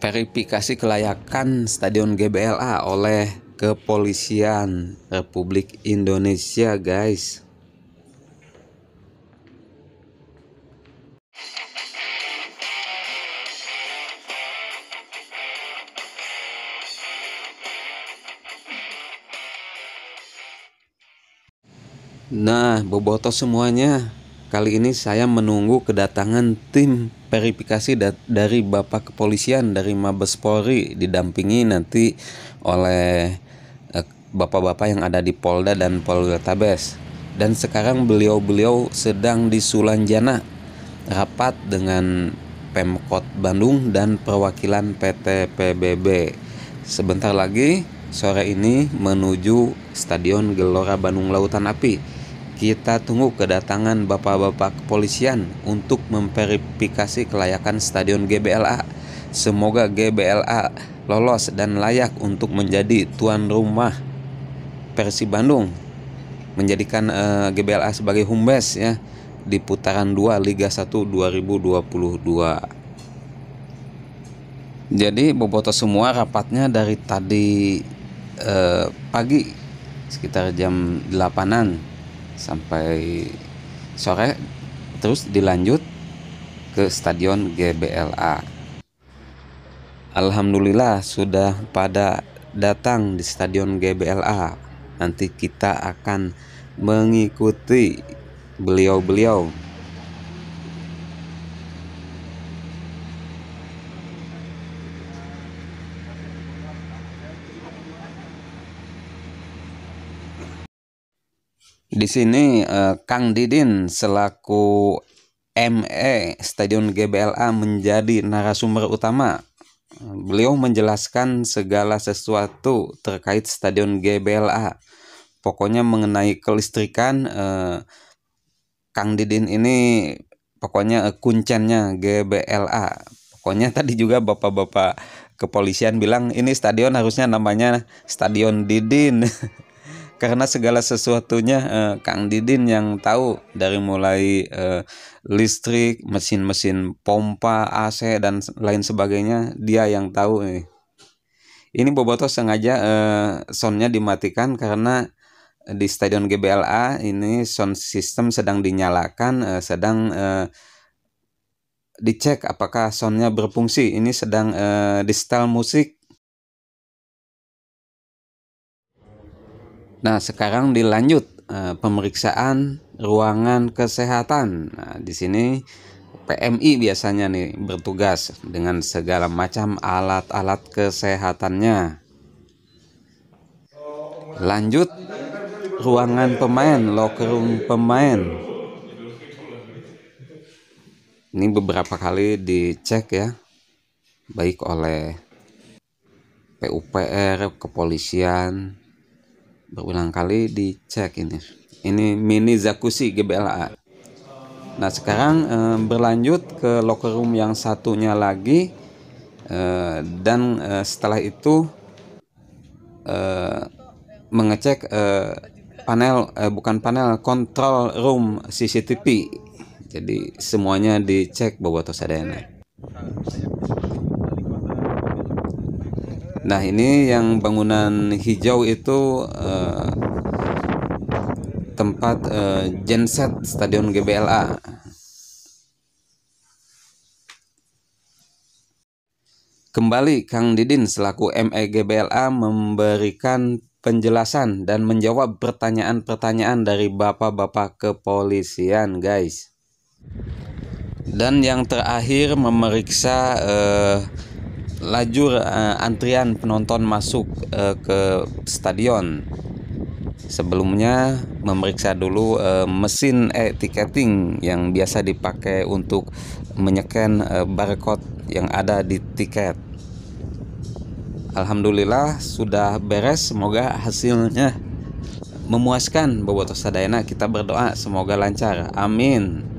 verifikasi kelayakan Stadion GBLA oleh Kepolisian Republik Indonesia, guys. Nah, boboto semuanya. Kali ini saya menunggu kedatangan tim verifikasi dari Bapak Kepolisian dari Mabes Polri didampingi nanti oleh eh, bapak-bapak yang ada di Polda dan Polda Tabes. Dan sekarang beliau-beliau sedang di Sulanjana rapat dengan Pemkot Bandung dan perwakilan PT PBB. Sebentar lagi sore ini menuju Stadion Gelora Bandung Lautan Api kita tunggu kedatangan bapak-bapak kepolisian untuk memverifikasi kelayakan stadion GBLA. Semoga GBLA lolos dan layak untuk menjadi tuan rumah Persib Bandung. Menjadikan uh, eh, GBLA sebagai home base ya di putaran 2 Liga 1 2022. Jadi boboto semua rapatnya dari tadi eh, pagi sekitar jam 8-an sampai sore terus dilanjut ke stadion GBLA. Alhamdulillah sudah pada datang di stadion GBLA. Nanti kita akan mengikuti beliau-beliau Di sini eh, Kang Didin selaku ME Stadion GBLA menjadi narasumber utama. Beliau menjelaskan segala sesuatu terkait Stadion GBLA. Pokoknya mengenai kelistrikan eh, Kang Didin ini pokoknya eh, kuncennya GBLA. Pokoknya tadi juga bapak-bapak kepolisian bilang ini stadion harusnya namanya Stadion Didin. karena segala sesuatunya eh, Kang Didin yang tahu dari mulai eh, listrik, mesin-mesin pompa, AC dan lain sebagainya dia yang tahu eh. Ini Boboto sengaja eh, soundnya dimatikan karena di Stadion GBLA ini sound system sedang dinyalakan, eh, sedang eh, dicek apakah soundnya berfungsi. Ini sedang eh, di musik Nah, sekarang dilanjut eh, pemeriksaan ruangan kesehatan. Nah, di sini PMI biasanya nih bertugas dengan segala macam alat-alat kesehatannya. Lanjut ruangan pemain, locker room pemain. Ini beberapa kali dicek ya, baik oleh PUPR, kepolisian, berulang kali dicek ini ini mini jacuzzi GBLA nah sekarang e, berlanjut ke locker room yang satunya lagi e, dan e, setelah itu e, mengecek e, panel e, bukan panel control room CCTV jadi semuanya dicek bobotoh sadayana Nah ini yang bangunan hijau itu eh, tempat eh, genset Stadion GBLA. Kembali Kang Didin selaku ME GBLA memberikan penjelasan dan menjawab pertanyaan-pertanyaan dari bapak-bapak kepolisian guys. Dan yang terakhir memeriksa eh, lajur uh, eh, antrian penonton masuk uh, ke stadion. Sebelumnya memeriksa dulu uh, mesin e-ticketing yang biasa dipakai untuk menyeken uh, barcode yang ada di tiket. Alhamdulillah sudah beres, semoga hasilnya memuaskan Bobotoh Sadayana. Kita berdoa semoga lancar. Amin.